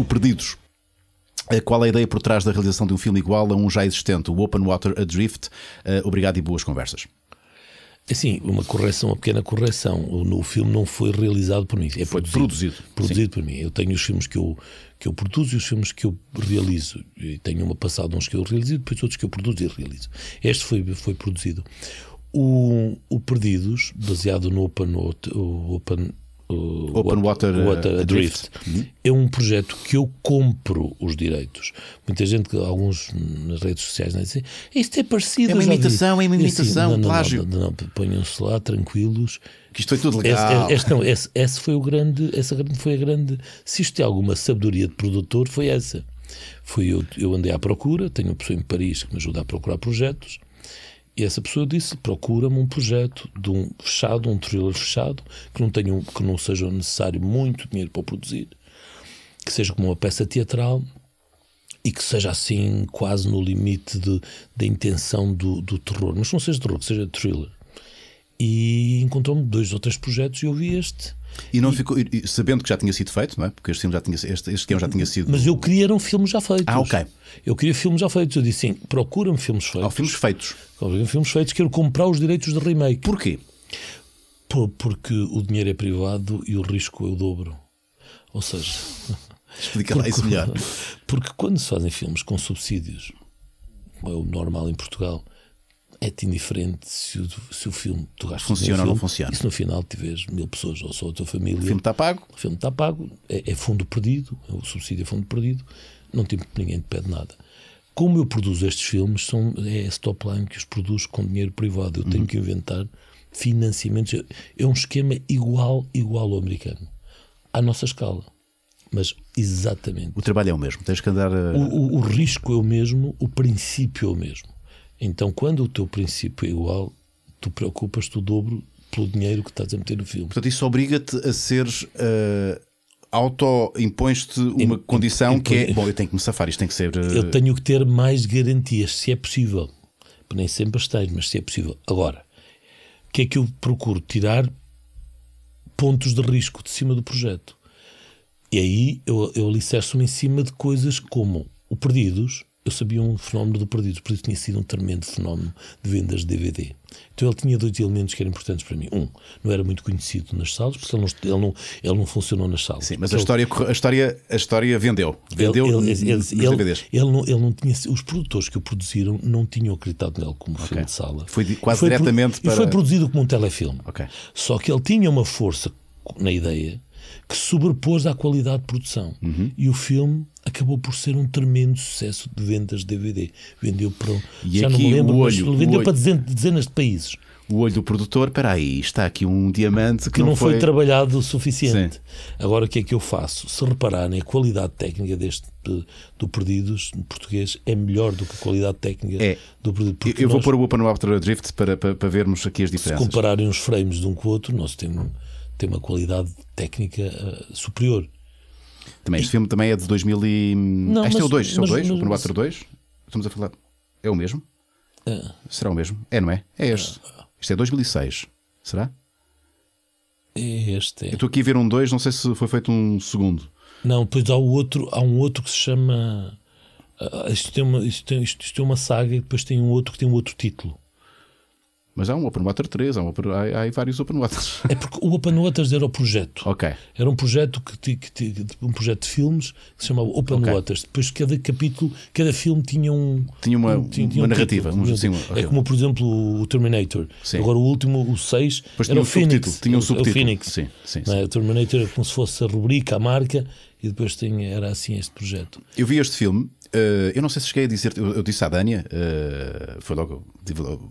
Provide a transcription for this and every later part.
o Perdidos. Eh, qual é a ideia por trás da realização de um filme igual a um já existente, o Open Water Adrift? Eh, obrigado e boas conversas. Assim, uma correção, uma pequena correção. O, o filme não foi realizado por mim. É foi produzido. Produzido, produzido por mim. Eu tenho os filmes que eu, que eu produzo e os filmes que eu realizo. E tenho uma passada, uns que eu realizo e depois outros que eu produzo e realizo. Este foi, foi produzido. O, o Perdidos, baseado no Open, o, open o Open Water, Water uh, Drift. Uhum. É um projeto que eu compro os direitos. Muita gente, alguns nas redes sociais, né, dizem assim, é isto é parecido. É uma imitação, é uma assim, imitação, assim, plágio. Não, não, não ponham-se lá tranquilos. Que isto foi tudo legal. Esse, não, esse, esse foi o grande, essa foi a grande. Se isto tem alguma sabedoria de produtor, foi essa. Foi eu, eu andei à procura, tenho uma pessoa em Paris que me ajuda a procurar projetos e essa pessoa disse: procura-me um projeto de um fechado, um thriller fechado, que não, tenha, que não seja necessário muito dinheiro para produzir, que seja como uma peça teatral e que seja assim quase no limite da intenção do, do terror, mas não seja terror, que seja thriller e encontrou-me dois ou três projetos e eu vi este. E não e... ficou, e, sabendo que já tinha sido feito, não é? Porque este filme já tinha, este, este filme já tinha sido. Mas eu queria eram filmes já feitos. Ah, ok. Eu queria filmes já feitos. Eu disse sim, procura-me filmes feitos. filmes feitos. Filmes feitos, quero comprar os direitos de remake. Porquê? Por, porque o dinheiro é privado e o risco é o dobro. Ou seja. Explica porque, lá isso melhor. Porque quando se fazem filmes com subsídios, como é o normal em Portugal é-te indiferente se o, se o filme tu gastas funciona ou não funciona. E se no final tiveres mil pessoas ou só a tua família. O filme está pago. O filme está pago, é, é, fundo perdido, é o subsídio é fundo perdido, não tem, ninguém te pede nada. Como eu produzo estes filmes, são, é a Stopline que os produz com dinheiro privado. Eu uhum. tenho que inventar financiamentos. É, é um esquema igual, igual ao americano, à nossa escala. Mas exatamente. O trabalho é o mesmo, tens que andar. A... O, o, o risco é o mesmo, o princípio é o mesmo então, quando o teu princípio é igual, tu preocupas-te o dobro pelo dinheiro que estás a meter no filme. Portanto, isso obriga-te a seres. Uh, eh, Auto-impões-te uma imp, condição que é bom, eu tenho que me safar, isto tem que ser. Uh... Eu tenho que ter mais garantias, se é possível. Nem sempre as tens, mas se é possível. Agora, o que é que eu procuro? Tirar pontos de risco de cima do projeto. E aí eu, eu alicerço-me em cima de coisas como o Perdidos, eu sabia um fenómeno do Perdido. O Perdido tinha sido um tremendo fenómeno de vendas de DVD. Então ele tinha dois elementos que eram importantes para mim. Um, não era muito conhecido nas salas, porque ele não, ele não, ele não funcionou nas salas. Sim, mas então, a, ele, história, a, história, a história vendeu. Vendeu ele, ele, ele, DVDs. Ele não, ele não tinha, os produtores que o produziram não tinham acreditado nele como okay. filme de sala. Foi quase foi diretamente pro, para. E foi produzido como um telefilme. Okay. Só que ele tinha uma força na ideia que sobrepôs à qualidade de produção. Uhum. E o filme acabou por ser um tremendo sucesso de vendas de DVD. Vendeu para. E já aqui, não me lembro, o olho, mas vendeu para dezenas de países. O olho do produtor, espera aí, está aqui um diamante que, que não, não foi... foi... trabalhado o suficiente. Sim. Agora, o que é que eu faço? Se repararem, a qualidade técnica deste do Perdidos no português é melhor do que a qualidade técnica é. do Perdido. Eu vou pôr o Open Water Drift para, para, para vermos aqui as diferenças. Se compararem os frames de um com o outro, nós temos tem uma qualidade técnica uh, superior. Também, este filme também é de 2000 e... Não, este mas, é o 2, é o 2, o Probator 2. Estamos a falar... É o mesmo? Uh, será o mesmo? É, não é? É este. Uh, este é 2006. Será? É este é. Eu estou aqui a ver um 2, não sei se foi feito um segundo. Não, pois há, o outro, há um outro que se chama... Uh, isto, tem uma, isto, tem, isto, isto tem uma saga e depois tem um outro que tem um outro título. Mas há um Open Water 3, há, um há, há vários Open Waters. É porque o Open Waters era o projeto. Era um projeto, que, que, um projeto de filmes que se chamava Open okay. Waters. Depois cada capítulo, cada filme tinha um. Tinha uma, um, tinha, uma um narrativa. Título, um, sim, okay. É como, por exemplo, o Terminator. Sim. Agora o último, o 6, Depois era o Phoenix. Tinha um é subtítulo. O Phoenix. Sim, sim, é? sim. É? O Terminator era é como se fosse a rubrica, a marca, e depois tinha, era assim este projeto. Eu vi este filme Uh, eu não sei se cheguei a dizer, eu, eu disse à Dânia, uh, foi, logo,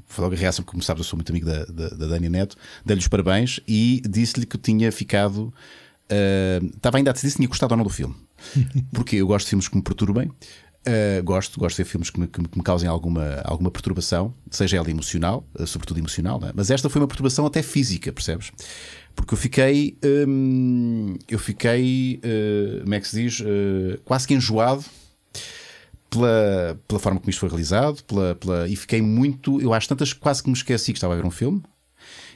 foi logo a reação, como sabes, eu sou muito amigo da, da, da Dânia Neto, dei-lhe os parabéns e disse-lhe que tinha ficado. Uh, estava ainda a decidir se tinha gostado ou não do filme. Porque eu gosto de filmes que me perturbem, Uh, gosto, gosto de ver filmes que me, que me, causem alguma, alguma perturbação, seja ela emocional, sobretudo emocional, é? mas esta foi uma perturbação até física, percebes? Porque eu fiquei, hum, eu fiquei, uh, como é que se diz, uh, quase que enjoado pela, pela forma como isto foi realizado, pela, pela, e fiquei muito. Eu acho tantas quase que me esqueci que estava a ver um filme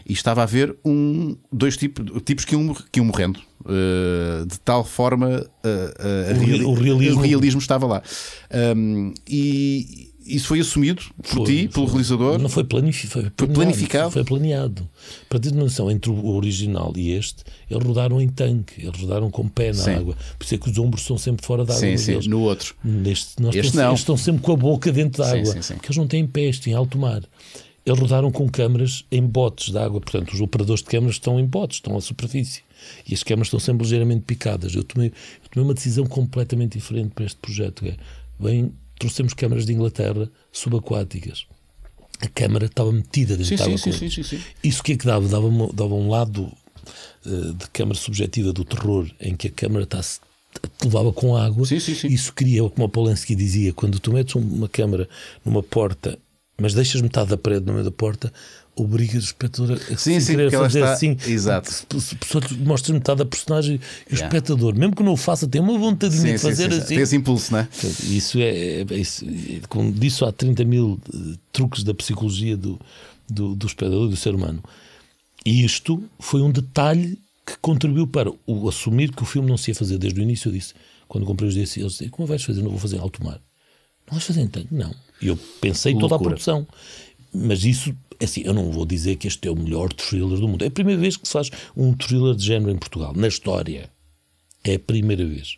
e estava a ver um, dois tipos, tipos que, iam, que iam morrendo. Uh, de tal forma uh, uh, o, reali o, realismo. o, realismo. estava lá. Um, e, isso foi assumido por foi, ti, pelo realizador? Não foi, planifi foi planeado. Foi planificado? Foi planeado. Para ter noção, entre o original e este, eles rodaram em tanque, eles rodaram com pé na sim. água. Por isso é que os ombros estão sempre fora da água. Sim, sim, eles, no outro. Neste, nós este não. Eles estão sempre com a boca dentro da água, porque eles não têm pés, têm alto mar. Eles rodaram com câmaras em botes de água, portanto, os operadores de câmaras estão em botes, estão à superfície. E as câmaras estão sempre ligeiramente picadas. Eu tomei, eu tomei uma decisão completamente diferente para este projeto. Bem, trouxemos câmaras de Inglaterra subaquáticas. A câmara estava metida dentro sim, da água. Sim, sim, sim, sim, Isso o que é que dava? Dava, dava um lado uh, de câmara subjetiva do terror, em que a câmara está te levava com água. Sim, sim, sim. Isso cria, como o Polanski dizia, quando tu metes uma câmara numa porta, mas deixas metade da parede no meio da porta, obriga o espectador a sim, sim, querer fazer está... assim. Exato. Só lhe mostra metade da personagem e yeah. o espectador, mesmo que não o faça, tem uma vontade de fazer assim. Tem esse impulso, não né? é, é, é? Isso é. Isso, como disso há 30 mil uh, truques da psicologia do, do, do espectador, do ser humano. E isto foi um detalhe que contribuiu para o assumir que o filme não se ia fazer desde o início. Eu disse, quando comprei os DC eu disse, como vais fazer? Não vou fazer alto mar. Não vais fazer em tanque? Não. E eu pensei Loucura. toda a produção. Mas isso é assim, eu não vou dizer que este é o melhor thriller do mundo. É a primeira vez que se faz um thriller de género em Portugal, na história. É a primeira vez.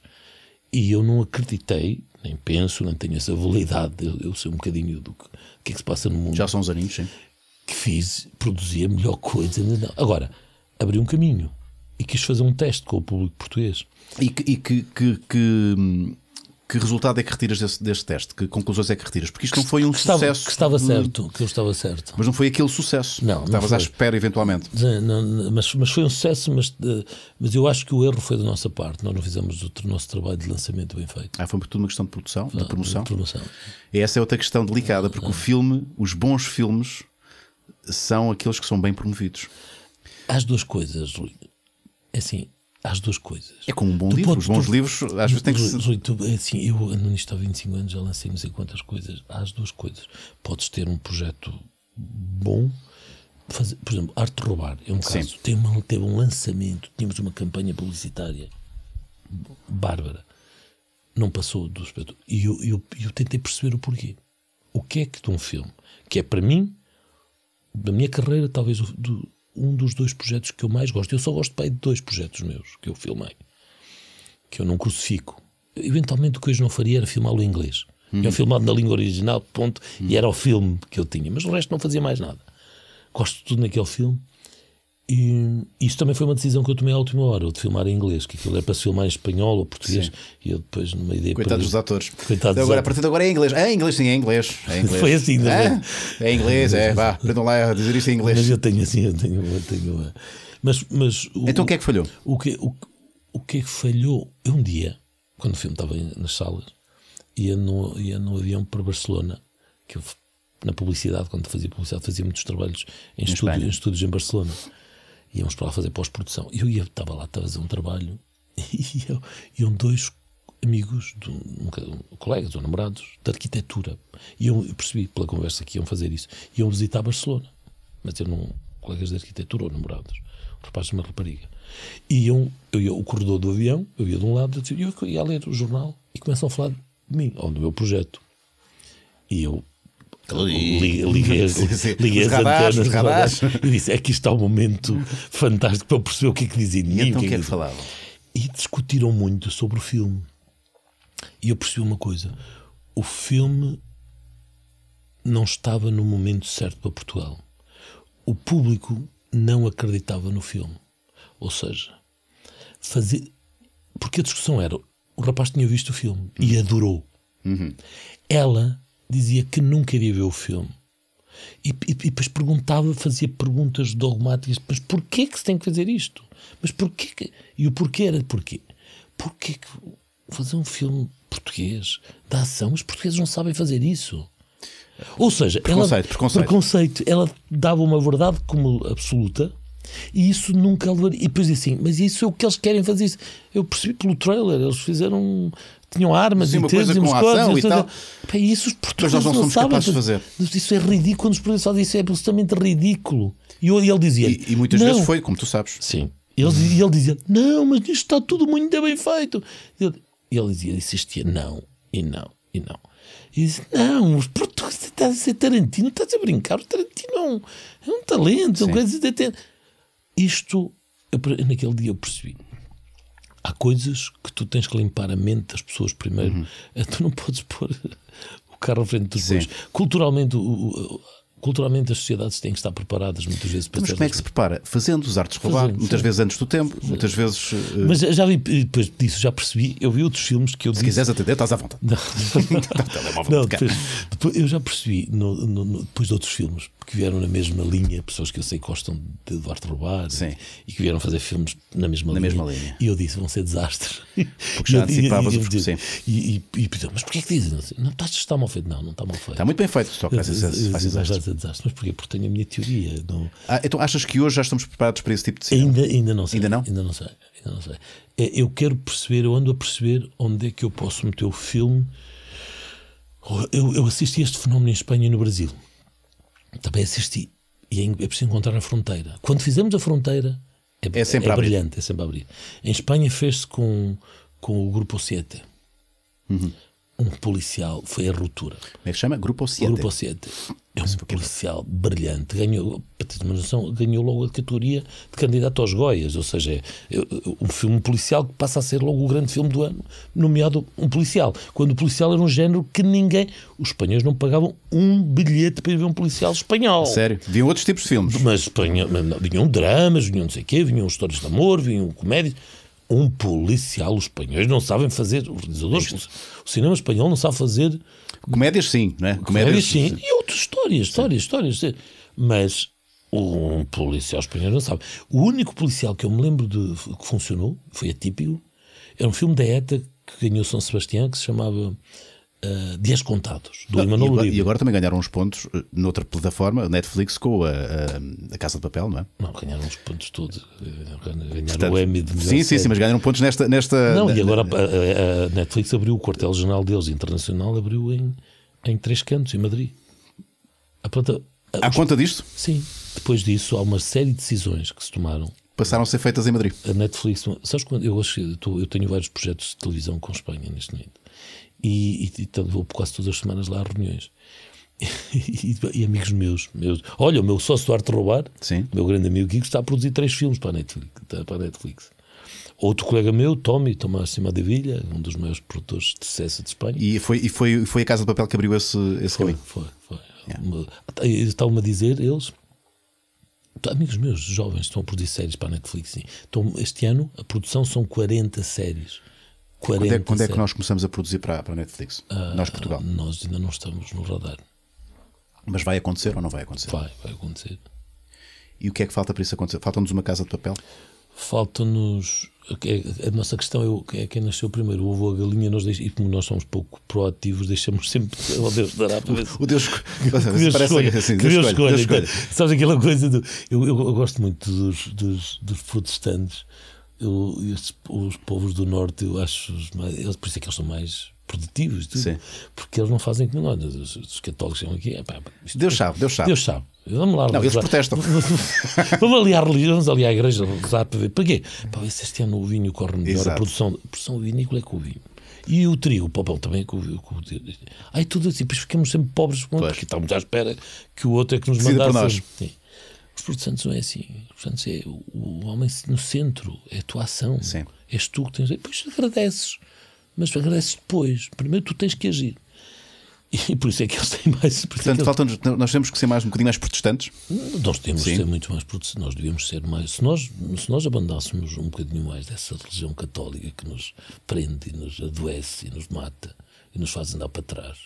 E eu não acreditei, nem penso, nem tenho essa validade. Eu, eu sei um bocadinho do que, do que, é que se passa no mundo. Já são os aninhos, sim. Que fiz, produzi a melhor coisa. Não. Agora, abri um caminho e quis fazer um teste com o público português. E que, e que, que, que hum, que resultado é que retiras desse, deste teste? Que conclusões é que retiras? Porque isto que, não foi um que sucesso. Estava, que estava certo, que eu estava certo. Mas não foi aquele sucesso. Não. estavas à espera eventualmente. Não, não, mas, mas foi um sucesso, mas, eh, mas eu acho que o erro foi da nossa parte. Nós não fizemos o nosso trabalho de lançamento bem feito. Ah, foi tudo uma questão de produção, ah, de promoção. De promoção. E essa é outra questão delicada, porque ah. o filme, os bons filmes, são aqueles que são bem promovidos. As duas coisas, Rui. É assim, às duas coisas. É como um bom tu livro. Podes, os bons tu, livros às vezes têm que ser. É assim, eu, no Nisto há 25 anos, já lancei não sei quantas coisas. Às duas coisas. Podes ter um projeto bom. Fazer, por exemplo, Arte Roubar é um caso. Tem uma, teve um lançamento, tínhamos uma campanha publicitária bárbara. Não passou do espectador. E eu, eu, eu tentei perceber o porquê. O que é que de um filme, que é para mim, da minha carreira, talvez do, um dos dois projetos que eu mais gosto. Eu só gosto bem de dois projetos meus que eu filmei, que eu não crucifico. Eventualmente o que eu não faria era filmá-lo em inglês. Uhum. Eu filmado na língua original, ponto, uhum. e era o filme que eu tinha, mas o resto não fazia mais nada. Gosto de tudo naquele filme e isto também foi uma decisão que eu tomei à última hora, de filmar em inglês, que aquilo era é para se filmar em espanhol ou português, sim. e eu depois numa ideia. Coitados para... dos atores. Coitado então, agora, a agora é em inglês. É em inglês, sim, é em inglês. É inglês. foi assim, não é? é? É em inglês, é, vá, aprendam lá a dizer isto em inglês. Mas eu tenho assim, eu tenho. Eu tenho mas, mas o, então o que é que falhou? O que, o, o que é que falhou? Eu um dia, quando o filme estava nas salas, ia no, ia no avião para Barcelona, que eu, na publicidade, quando fazia publicidade, fazia muitos trabalhos em, em estúdios, em estúdios em Barcelona íamos para lá fazer pós-produção. Eu ia, estava lá, estava a fazer um trabalho e iam dois amigos, de um, um, colegas ou namorados de arquitetura. E eu percebi pela conversa que iam fazer isso. Iam visitar Barcelona, mas eu não colegas de arquitetura ou namorados, um rapaz de uma rapariga. E iam, eu ia o corredor do avião, eu ia de um lado, e eu ia ler o jornal e começam a falar de mim, ou do meu projeto. E eu Liguei, liguei as, liguei antenas radars. e disse: aqui é está o um momento fantástico para eu perceber o que é que dizia. E então o que é que falavam? E discutiram muito sobre o filme. E eu percebi uma coisa: o filme não estava no momento certo para Portugal. O público não acreditava no filme. Ou seja, fazer. Porque a discussão era: o rapaz tinha visto o filme uhum. e adorou. Uhum. Ela dizia que nunca iria ver o filme. E, e, e depois perguntava, fazia perguntas dogmáticas, mas porquê que se tem que fazer isto? Mas porquê que... E o porquê era porquê? Porquê que fazer um filme português da ação? Os portugueses não sabem fazer isso. Ou seja, preconceito, ela, preconceito. preconceito. Ela dava uma verdade como absoluta e isso nunca levaria. E depois assim, mas isso é o que eles querem fazer. Isso. Eu percebi pelo trailer, eles fizeram. Tinham armas Sim, e com ação e tal. É- Pá, isso os portugueses nós não, somos não capazes de fazer. Isso é ridículo. Quando os portugueses falam isso é absolutamente ridículo. E ele dizia. E, e muitas não. vezes foi, como tu sabes. Sim. E ele, ele dizia: Não, mas isto está tudo muito bem feito. Ele, ele dizia: insistia, não, e não, e não. E disse: Não, os portugueses estás a ser Tarantino, estás a brincar. O Tarantino é um, é um talento, são é uma de isto, naquele dia eu percebi. Há coisas que tu tens que limpar a mente das pessoas primeiro. Uhum. Tu não podes pôr o carro à frente dos bois. Culturalmente, o, o, culturalmente as sociedades têm que estar preparadas muitas vezes para Mas como é que se prepara? Fazendo os artes roubar, muitas sim. vezes antes do tempo, muitas vezes. Uh... Mas já vi, depois disso, já percebi, eu vi outros filmes que eu. Se quiseres atender, estás à vontade. Não, Não depois, depois, eu já percebi, no, no, no, depois de outros filmes que vieram na mesma linha, pessoas que eu sei que gostam de, de roubar e, e, que vieram fazer filmes na mesma, na linha, mesma linha. E eu disse, vão ser desastres. Porque já antecipavas o sim. E, e, e, mas porquê é que dizem? Não, está, está mal feito. Não, não está mal feito. Está muito bem feito, só que faz a desastre. Mas porquê? Porque tenho a minha teoria. Não... Ah, então achas que hoje já estamos preparados para esse tipo de cena? Ainda, ainda não sei. Ainda não? Ainda não sei. Ainda não sei. É, eu quero perceber, eu ando a perceber onde é que eu posso meter o filme. Eu, eu assisti este fenómeno em Espanha e no Brasil. Também assisti. E é, é preciso encontrar a fronteira. Quando fizemos a fronteira, é, é sempre é, é brilhante, é sempre a abrir. Em Espanha fez-se com, com o Grupo Siete. Uhum um policial foi a ruptura. Como é que chama? Grupo 7. Grupo é um policial brilhante. Ganhou, para ter uma noção, ganhou logo a categoria de candidato aos Goias, ou seja, é, é um filme policial que passa a ser logo o grande filme do ano, nomeado um policial. Quando o policial era um género que ninguém. Os espanhóis não pagavam um bilhete para ir ver um policial espanhol. Sério? Viam outros tipos de filmes. Mas espanhol, vinham dramas, vinham não sei o quê, vinham histórias de amor, vinham comédias um policial. Os espanhóis não sabem fazer, os realizadores, é o cinema espanhol não sabe fazer Comédias sim, né? Comédias, sim. E outras histórias, histórias, histórias. Mas um policial espanhol não sabe. O único policial que eu me lembro de que funcionou, foi atípico, era é um filme da ETA que ganhou São Sebastião que se chamava uh, eh, contados do ah, Uribe. E agora também ganharam uns pontos eh, noutra plataforma, Netflix com a, a, a, Casa de Papel, não é? Não, ganharam uns pontos todos. Eh, ganharam Portanto, o Emmy de Sim, sim, sim, mas ganharam pontos nesta. nesta não, na, e agora a, a, Netflix abriu o quartel-general deles internacional, abriu em, em Três Cantos, em Madrid. A planta, a, à conta disto? Sim. Depois disso, há uma série de decisões que se tomaram passaram a ser feitas em Madrid. A Netflix, sabes quando eu, eu tenho vários projetos de televisão com Espanha neste momento. E, e, então vou quase todas as semanas lá a reuniões. e, e, amigos meus, meus, olha, o meu sócio do Arte Roubar, Sim. meu grande amigo Kiko, está a produzir três filmes para a Netflix. Tá, para a Netflix. Outro colega meu, Tommy, Tomás de Vilha um dos meus produtores de sucesso de Espanha. E foi, e foi, foi a Casa de Papel que abriu esse, esse foi, caminho? Foi, foi. Yeah. Estavam-me a dizer, eles, tá, amigos meus jovens, estão a produzir séries para a Netflix. Sim. Estão, este ano, a produção são 40 séries. 40, quando, é, quando é, que é nós começamos a produzir para, para a Netflix? Uh, nós, Portugal? Nós ainda não estamos no radar. Mas vai acontecer ou não vai acontecer? Vai, vai acontecer. E o que é que falta para isso acontecer? Falta-nos uma casa de papel? Falta-nos. É, a nossa questão é, é quem nasceu primeiro, o ovo ou a galinha, nós deixamos, e como nós somos pouco proativos, deixamos sempre. Oh Deus dará para ver. O Deus, Deus é assim, Deus, Deus Deus escolhe. Então, sabes aquela coisa do. Eu, eu, eu gosto muito dos, dos, dos protestantes eu, os povos do norte, eu acho, eles por isso é que eles são mais produtivos, tudo, porque eles não fazem como nós. Os, os católicos são aqui. É, pá, isto, Deus sabe, Deus sabe. Deus sabe. Vamos lá. Não, vamos eles lá. protestam. vamos aliar religiões, aliar a igreja, rezar para ver. Para quê? Para ver se este ano o vinho corre melhor. Exato. A produção, a produção vinícola é com o vinho. E o trigo, o papel também é com, com o trigo. Aí tudo assim, depois ficamos sempre pobres, porque estamos à espera que o outro é que nos Decida mandasse. Por assim. nós. Sim os Espírito Santo não é assim. Os é o, homem no centro, é a tua ação. Sim. És tu que tens. Depois agradeces, mas agradeces depois. Primeiro tu tens que agir. E por isso é que eles têm mais. É Portanto, faltam nós temos que ser mais um bocadinho mais protestantes. Nós temos Sim. que ser muito mais protestantes. Nós devíamos ser mais. Se nós, se nós abandássemos um bocadinho mais dessa religião católica que nos prende e nos adoece e nos mata e nos faz andar para trás,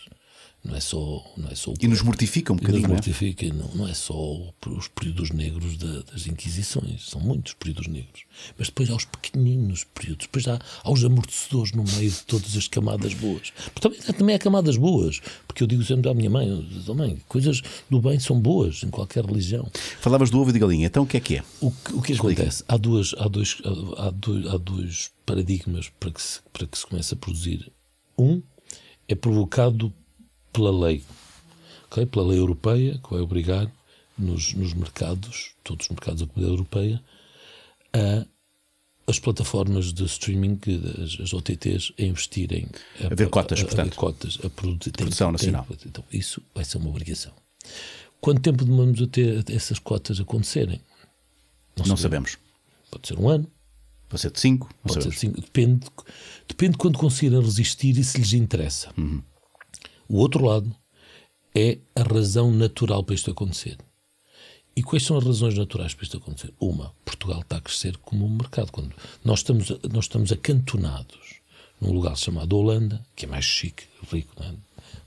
não é só, não é só e nos mortifica um bocadinho. E nos é? mortifica, não, não é só os períodos negros da, das Inquisições, são muitos períodos negros. Mas depois há os pequeninos períodos, depois há, há os amortecedores no meio de todas as camadas boas. Porque também, também há camadas boas, porque eu digo sempre à minha mãe, oh, mãe, coisas do bem são boas em qualquer religião. Falavas do ovo e de galinha, então o que é que é? O que, o que acontece? Há, duas, há, dois, há, dois, há dois paradigmas para que, se, para que se comece a produzir. Um é provocado pela lei, okay? pela lei europeia, que vai obrigar nos, nos mercados, todos os mercados da comunidade europeia, a as plataformas de streaming, as, as OTTs, a investirem. A, ver cotas, a, a, portanto. A cotas, a produção tem, nacional. Tem, então, isso vai ser uma obrigação. Quanto tempo demoramos a ter essas cotas acontecerem? Não, não sabemos. sabemos. Pode ser um ano. Pode ser de cinco. Pode ser de cinco. Depende, depende de quando conseguirem resistir e se lhes interessa. Uhum. O outro lado é a razão natural para isto acontecer. E quais são as razões naturais para isto acontecer? Uma, Portugal está a crescer como um mercado. Quando nós, estamos, nós estamos acantonados num lugar chamado Holanda, que é mais chique, rico, é? um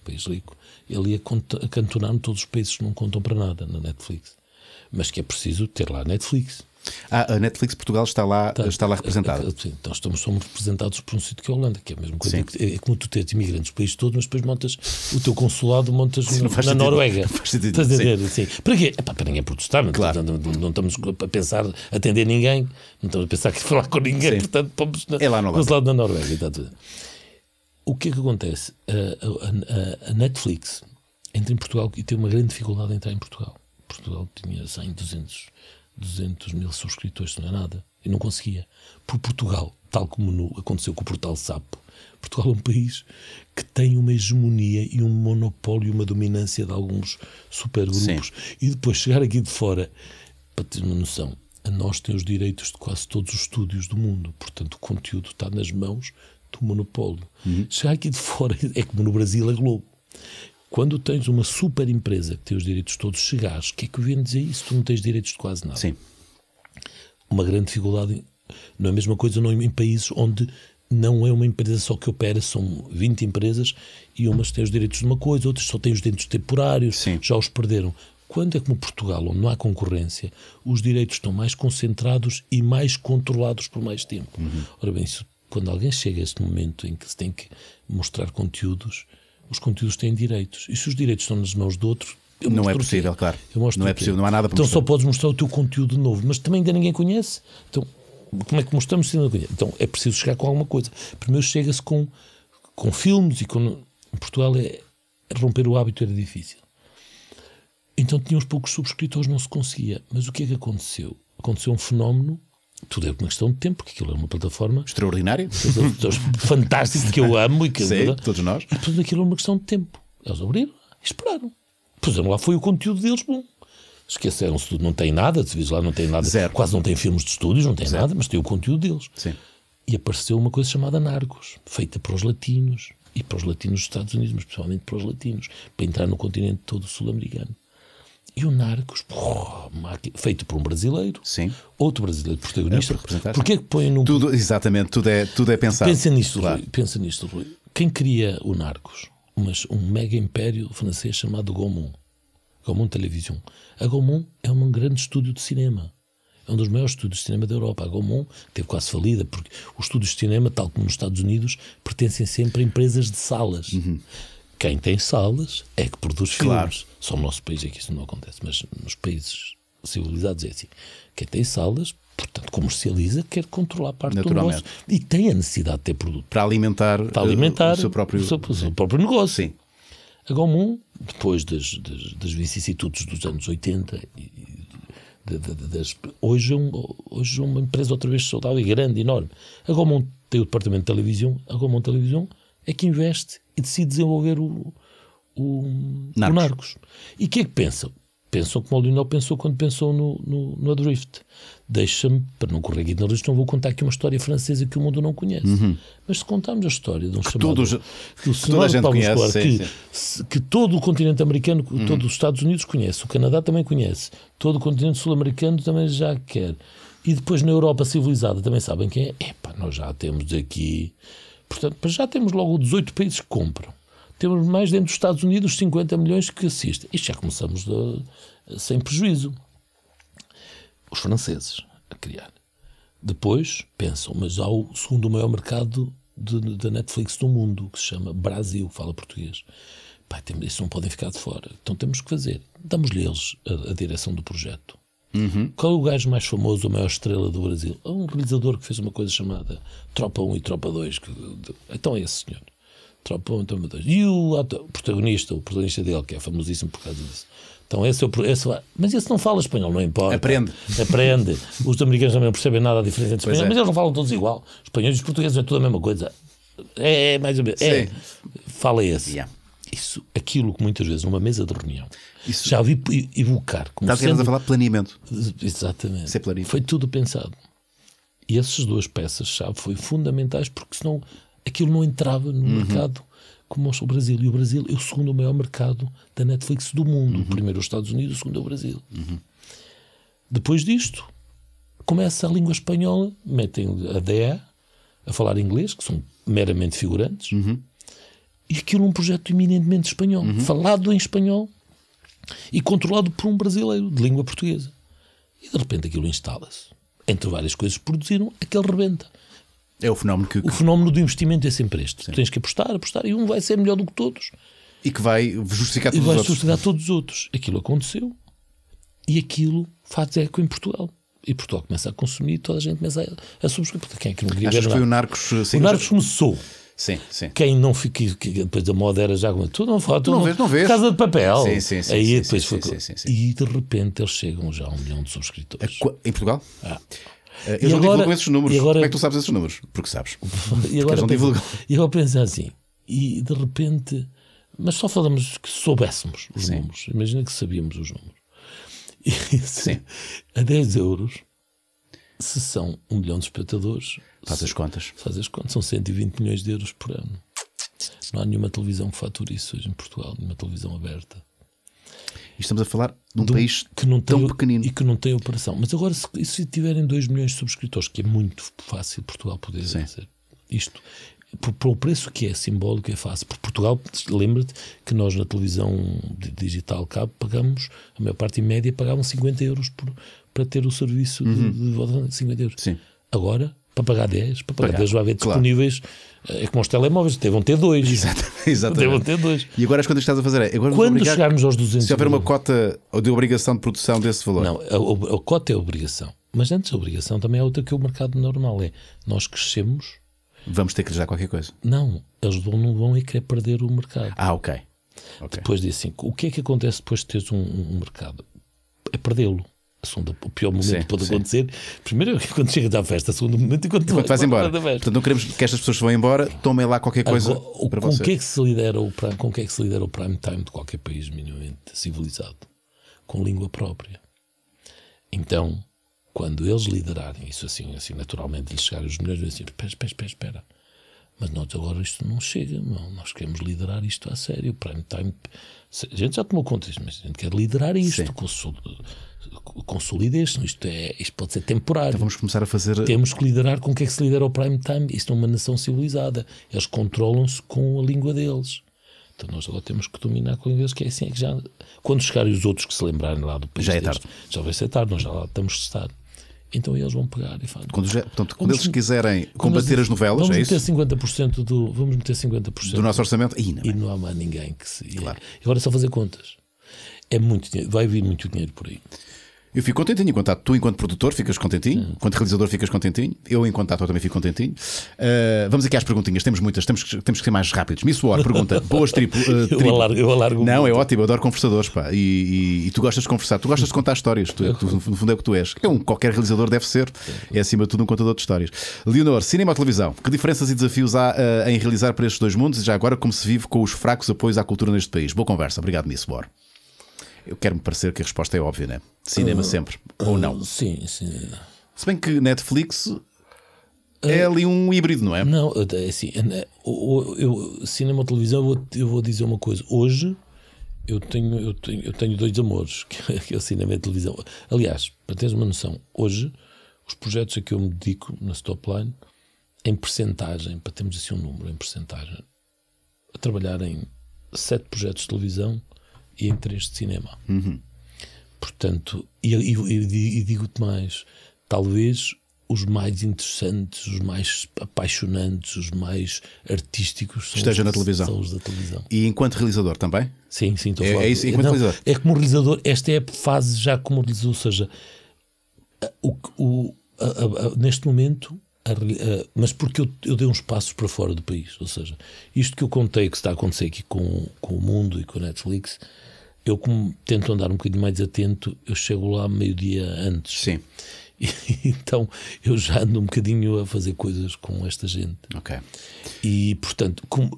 país rico, ele ia acantonar todos os países que não contam para nada na Netflix. Mas que é preciso ter lá Netflix. Ah, a Netflix Portugal está lá, tá. está lá é, é, representada. É, é, sim, nós então estamos, somos representados por um sítio que é a Holanda, que é a mesma coisa. Que, é, é como tu tens imigrantes do países todo, mas depois montas o teu consulado, montas sim, no, na sentido, Noruega. Faz sentido, Estás a Sim. Para quê? Epá, para ninguém protestar, não, claro. não, não, não, estamos a pensar atender ninguém, não estamos a pensar que falar com ninguém, sim. portanto, vamos na, é lá no consulado na Noruega. Então, o que é que acontece? A, a, a Netflix entra em Portugal e tem uma grande dificuldade em entrar em Portugal. Portugal tinha 100, 200 200 mil subscritores, não é nada. e não conseguia. Por Portugal, tal como no, aconteceu com o Portal Sapo. Portugal é um país que tem uma hegemonia e um monopólio, e uma dominância de alguns supergrupos. Sim. E depois chegar aqui de fora, para ter uma noção, a nós tem os direitos de quase todos os estúdios do mundo. Portanto, o conteúdo está nas mãos do monopólio. Uhum. Chegar aqui de fora é como no Brasil a Globo. Quando tens uma super empresa que tem os direitos todos, chegares, o que é que vendes dizer isso? Tu não tens direitos de quase nada. Sim. Uma grande dificuldade. Não é a mesma coisa não, em países onde não é uma empresa só que opera, são 20 empresas e umas têm os direitos de uma coisa, outras só têm os direitos temporários, Sim. já os perderam. Quando é como Portugal, onde não há concorrência, os direitos estão mais concentrados e mais controlados por mais tempo? Uhum. Ora bem, isso, quando alguém chega a este momento em que se tem que mostrar conteúdos, os conteúdos têm direitos. E se os direitos estão nas mãos de outro, é não é possível, claro. não é possível, não há nada para Então mostrar. só podes mostrar o teu conteúdo novo, mas também ainda ninguém conhece. Então, como é que mostramos se ainda ninguém conhece? Então é preciso chegar com alguma coisa. Primeiro chega-se com, com filmes e com. Em Portugal, é, romper o hábito era difícil. Então tinha uns poucos subscritores, não se conseguia. Mas o que é que aconteceu? Aconteceu um fenómeno tudo é uma questão de tempo, porque aquilo é uma plataforma extraordinária, fantástica que eu amo e que Sim, todos nós. E tudo aquilo é uma questão de tempo. Eles abriram, esperaram. Puseram lá, foi o conteúdo deles bom. Esqueceram-se tudo, não tem nada, se lá, não tem nada, Zero. quase não tem filmes de estúdios, não tem Zero. nada, mas tem o conteúdo deles. Sim. E apareceu uma coisa chamada Narcos, feita para os latinos e para os latinos dos Estados Unidos, mas principalmente para os latinos, para entrar no continente todo sul-americano. E o Narcos, porra, feito por um brasileiro, Sim. outro brasileiro protagonista. É Porquê que põe no Tudo, exatamente, tudo é, tudo é pensado. Pensa nisto, claro. Rui, pensa nisto, Rui. Quem cria o Narcos? Mas um mega império francês chamado Gaumont. Gaumont Television. A Gaumont é um grande estúdio de cinema. É um dos maiores estúdios de cinema da Europa. A Gaumont teve quase falida, porque os estúdios de cinema, tal como nos Estados Unidos, pertencem sempre a empresas de salas. Uhum. Quem tem salas é que produz claro. filmes. Só no nosso país é que isso não acontece, mas nos países civilizados é assim. Quem tem salas, portanto, comercializa, quer controlar parte do negócio e tem a necessidade de ter produto. Para alimentar, para alimentar eh, o, seu próprio, o seu, o seu próprio negócio. Sim. A Gaumont, depois das, das, das, vicissitudes dos anos 80 e, de, de, de, das, hoje, é um, hoje é uma empresa outra vez saudável e grande, enorme. A Gaumont tem o departamento de televisão, a Gaumont Televisão é que investe e decide desenvolver o, o, Narcos. o Narcos. E o que é que pensam? Pensam como o Lionel pensou quando pensou no, no, no Adrift. Deixa-me, para não correr guitarrista, não vou contar aqui uma história francesa que o mundo não conhece. Uhum. Mas se contarmos a história de um que chamado... Todos, que toda a gente conhece, sim, que, sim. que, todo o continente americano, uhum. todos os Estados Unidos conhece, o Canadá também conhece, todo o continente sul-americano também já quer. E depois na Europa civilizada também sabem quem é. Epá, nós já temos aqui Portanto, já temos logo 18 países que compram. Temos mais dentro dos Estados Unidos 50 milhões que assistem. Isto já começamos de, eh, sem prejuízo. Os franceses a criar. Depois pensam, mas há o segundo maior mercado da Netflix do mundo, que se chama Brasil, fala português. Pai, isso não podem ficar de fora. Então temos que fazer. damos lhes a, a direção do projeto. Uhum. Qual é o gajo mais famoso, a maior estrela do Brasil? É um realizador que fez uma coisa chamada Tropa 1 e Tropa 2. Que, de, então é esse senhor. Tropa 1 e Tropa 2. E o, o protagonista, o protagonista dele, que é famosíssimo por causa disso. Então esse, é o esse Mas esse não fala espanhol, não importa. Aprende. Aprende. Os americanos também não percebem nada diferença entre espanhol, é. mas eles não falam todos igual. Os espanhóis e os portugueses é tudo a mesma coisa. É, é mais ou menos. É. Fala esse. Yeah. Isso, aquilo que muitas vezes numa mesa de reunião isso... Já ouvi evocar. está Estás sendo... a falar planeamento. Exatamente. Ser é planeamento. Foi tudo pensado. E essas duas peças-chave foi fundamentais porque senão aquilo não entrava no uhum. mercado como mostra o Brasil. E o Brasil é o segundo maior mercado da Netflix do mundo. Uhum. O primeiro os Estados Unidos, o segundo é o Brasil. Uhum. Depois disto, começa a língua espanhola, metem a DEA a falar inglês, que são meramente figurantes, uhum. e aquilo é um projeto eminentemente espanhol, uhum. falado em espanhol, e controlado por um brasileiro de língua portuguesa. E de repente aquilo instala-se. Entre várias coisas que produziram, aquele rebenta. É o fenómeno que. O fenómeno do investimento é sempre este. Sim. tens que apostar, apostar, e um vai ser melhor do que todos. E que vai justificar todos e vai os outros. todos os outros. Aquilo aconteceu. E aquilo faz eco em Portugal. E Portugal começa a consumir, toda a gente começa a, a subscrever. Quem é que não queria Achas que foi o Narcos... Sim, o Narcos começou Sim, sim. Quem não fica. Depois da moda era já. Tu não foto. Tu não, não vês, não vês. Casa de papel. Sim, sim, sim. Aí depois foi. E de repente eles chegam já a um milhão de subscritores. Em Portugal? Ah. Eh, eu e não agora, divulgam esses números. Agora, Como é que tu sabes esses números? Porque sabes. E agora, eles não E pensar assim. E de repente. Mas só falamos que soubéssemos os sim. números. Imagina que sabíamos os números. E, sim. A 10 euros, se são um milhão de espectadores, Faz as contas. Faz as contas, são 120 milhões de euros por ano. Não há nenhuma televisão que fature isso hoje em Portugal, nenhuma televisão aberta. E estamos a falar de um Do, país que não tão tem, pequenino. E que não tem operação. Mas agora, se, se tiverem 2 milhões de subscritores, que é muito fácil Portugal poder Sim. fazer isto, por, por, o preço que é simbólico, é fácil. Por Portugal, lembra-te que nós na televisão digital cabo pagamos, a maior parte em média pagavam 50 euros por, para ter o serviço uhum. de, de 50 euros. Sim. Agora, para pagar 10, para pagar, 10 vai haver disponíveis. Claro. Eh, é como os telemóveis, devam ter dois. Exatamente, exatamente. Devam ter dois. E agora as contas que estás a fazer é. Agora Quando chegarmos aos 200 Se houver uma cota de obrigação de produção desse valor. Não, a, a, a cota é a obrigação. Mas antes a obrigação também é outra que o mercado normal é. Nós crescemos. Vamos ter que lhes dar qualquer coisa. Não, eles não vão e é querer perder o mercado. Ah, ok. okay. Depois de assim, o que é que acontece depois de teres um, um mercado? É perdê-lo. Segundo, o pior momento sim, que pode sim. acontecer, primeiro é quando chegas à festa, segundo momento é quando, vai vais embora. Portanto, não queremos que estas pessoas vão embora, tomem lá qualquer coisa. Agora, para com vocês. que é que se lidera o prime, com que é que se lidera o prime time de qualquer país minimamente civilizado? Com língua própria. Então, quando eles liderarem isso assim, assim naturalmente lhes chegarem os melhores, dizem espera, espera, espera, espera. Mas nós agora isto não chega, não. nós queremos liderar isto a sério. Prime time. A gente já tomou conta disto, mas a gente quer liderar isto Sim. com o com solidez. Isto, é, isto pode ser temporário. Então vamos começar a fazer. Temos que liderar com o que é que se lidera o prime time. Isto é uma nação civilizada. Eles controlam-se com a língua deles. Então nós agora temos que dominar com a língua deles, que é assim é que já. Quando chegarem os outros que se lembrarem lá do país. Já é tarde. Deles, já vai ser tarde, nós já lá estamos estado. Então eles vão pegar e falam. Quando, já, portanto, quando eles quiserem combater as novelas, vamos é meter isso? 50% do, vamos meter 50% do nosso orçamento e não, é. e não há mais ninguém que se. Claro. É. Agora é só fazer contas. É muito dinheiro, vai vir muito dinheiro por aí. Eu fico contentinho enquanto ator. Tu, enquanto produtor, ficas contentinho. Sim. Enquanto realizador, ficas contentinho. Eu, enquanto ator, também fico contentinho. Uh, vamos aqui às perguntinhas. Temos muitas. Temos que, temos que ser mais rápidos. Miss War pergunta. Boas tripas. Uh, eh, Eu alargo. Eu alargo Não, é muito. é ótimo. Eu adoro conversadores, pá. E, e, e, tu gostas de conversar. Tu gostas de contar histórias. Tu, tu, no fundo é o que tu és. É um, qualquer realizador deve ser. É, acima de tudo, um contador de histórias. Leonor, cinema ou televisão? Que diferenças e desafios há uh, em realizar para estes dois mundos? E já agora, como se vive com os fracos apoios à cultura neste país? Boa conversa. Obrigado, Miss War. Eu quero-me parecer que a resposta é óbvia, né? Cinema uh, sempre, ou não? Ah, sim, sim. Se bem que Netflix é ah, ali um híbrido, não é? Não, é, é assim, eu, é, eu, cinema ou televisão, eu vou, eu vou, dizer uma coisa. Hoje eu tenho, eu tenho, eu tenho dois amores, que é o cinema e a televisão. Aliás, para teres uma noção, hoje os projetos a que eu me dedico na Stopline, em percentagem, para termos assim um número, em percentagem, a trabalhar em sete projetos de televisão, entre este cinema. Uhum. Portanto, e, digo-te mais, talvez os mais interessantes, os mais apaixonantes, os mais artísticos Esteja os, na televisão. são os da televisão. E enquanto realizador também? Sim, sim, estou é, a falar. É, isso, enquanto Não, realizador. é como realizador, esta é a fase já como realizador, ou seja, o, o, a, a, a, neste momento a, a, mas porque eu, eu, dei uns passos para fora do país. Ou seja, isto que eu contei que está a acontecer aqui com, com o mundo e com a Netflix, eu, como tento andar um bocadinho mais atento, eu chego lá meio-dia antes. Sim. E, então eu já ando um bocadinho a fazer coisas com esta gente. Ok. E portanto, como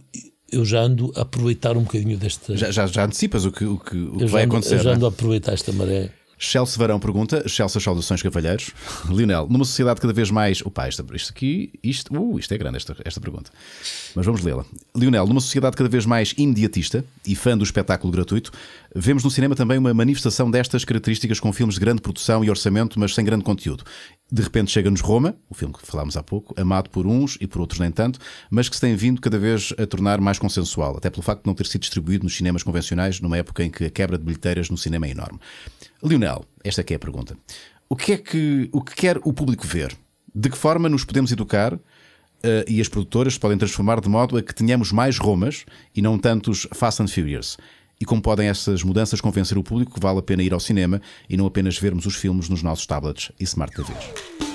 eu já ando a aproveitar um bocadinho desta. Já, já, já antecipas o que, o que, o que vai ando, acontecer. Eu já é? ando a aproveitar esta maré Chelsea Varão pergunta, Chelsea Saudações Cavalheiros. Lionel, numa sociedade cada vez mais. Opa, isto, isto aqui, isto, uh, isto é grande esta, esta pergunta. Mas vamos lê-la. Lionel, numa sociedade cada vez mais imediatista e fã do espetáculo gratuito, vemos no cinema também uma manifestação destas características com filmes de grande produção e orçamento, mas sem grande conteúdo. De repente chega-nos Roma, o filme que falámos há pouco, amado por uns e por outros nem tanto, mas que se tem vindo cada vez a tornar mais consensual, até pelo facto de não ter sido distribuído nos cinemas convencionais numa época em que a quebra de bilheteiras no cinema é enorme. Lionel, esta aqui é, é a pergunta. O que é que, o que quer o público ver? De que forma nos podemos educar uh, e as produtoras podem transformar de modo a que tenhamos mais Romas e não tantos Fast and Furious? e como podem estas mudanças convencer o público que vale a pena ir ao cinema e não apenas vermos os filmes nos nossos tablets e smart TVs.